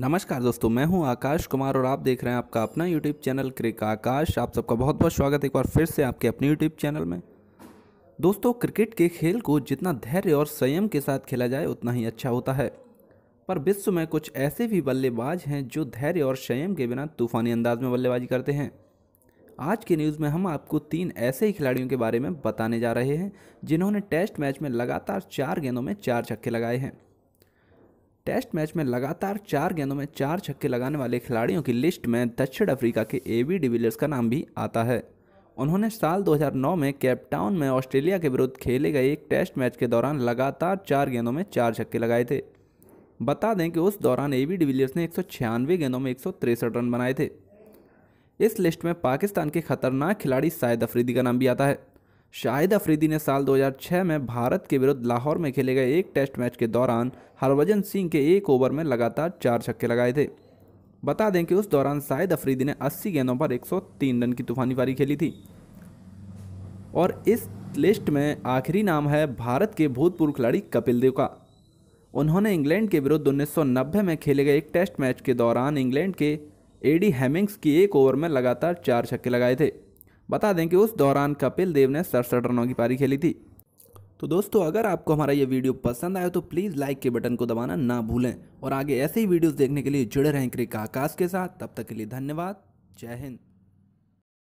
नमस्कार दोस्तों मैं हूं आकाश कुमार और आप देख रहे हैं आपका अपना यूट्यूब चैनल क्रिक आकाश आप सबका बहुत बहुत स्वागत है एक बार फिर से आपके अपने यूट्यूब चैनल में दोस्तों क्रिकेट के खेल को जितना धैर्य और संयम के साथ खेला जाए उतना ही अच्छा होता है पर विश्व में कुछ ऐसे भी बल्लेबाज हैं जो धैर्य और संयम के बिना तूफानी अंदाज में बल्लेबाजी करते हैं आज के न्यूज़ में हम आपको तीन ऐसे ही खिलाड़ियों के बारे में बताने जा रहे हैं जिन्होंने टेस्ट मैच में लगातार चार गेंदों में चार छक्के लगाए हैं टेस्ट मैच में लगातार चार गेंदों में चार छक्के लगाने वाले खिलाड़ियों की लिस्ट में दक्षिण अफ्रीका के ए बी डिविलियर्स का नाम भी आता है उन्होंने साल 2009 में कैपटाउन में ऑस्ट्रेलिया के विरुद्ध खेले गए एक टेस्ट मैच के दौरान लगातार चार गेंदों में चार छक्के लगाए थे बता दें कि उस दौरान ए बी डिविलियर्स ने एक गेंदों में एक रन बनाए थे इस लिस्ट में पाकिस्तान के खतरनाक खिलाड़ी शायद अफरीदी का नाम भी आता है शाहिद अफरीदी ने साल 2006 में भारत के विरुद्ध लाहौर में खेले गए एक टेस्ट मैच के दौरान हरभजन सिंह के एक ओवर में लगातार चार छक्के लगाए थे बता दें कि उस दौरान शाहिद अफरीदी ने 80 गेंदों पर 103 रन की तूफानी पारी खेली थी और इस लिस्ट में आखिरी नाम है भारत के भूतपूर्व खिलाड़ी कपिल देव का उन्होंने इंग्लैंड के विरुद्ध उन्नीस में खेले गए एक टेस्ट मैच के दौरान इंग्लैंड के एडी हेमिंग्स की एक ओवर में लगातार चार छक्के लगाए थे बता दें कि उस दौरान कपिल देव ने सड़सठ रनों की पारी खेली थी तो दोस्तों अगर आपको हमारा ये वीडियो पसंद आया तो प्लीज़ लाइक के बटन को दबाना ना भूलें और आगे ऐसे ही वीडियोस देखने के लिए जुड़े रहें क्रिक आकाश के साथ तब तक के लिए धन्यवाद जय हिंद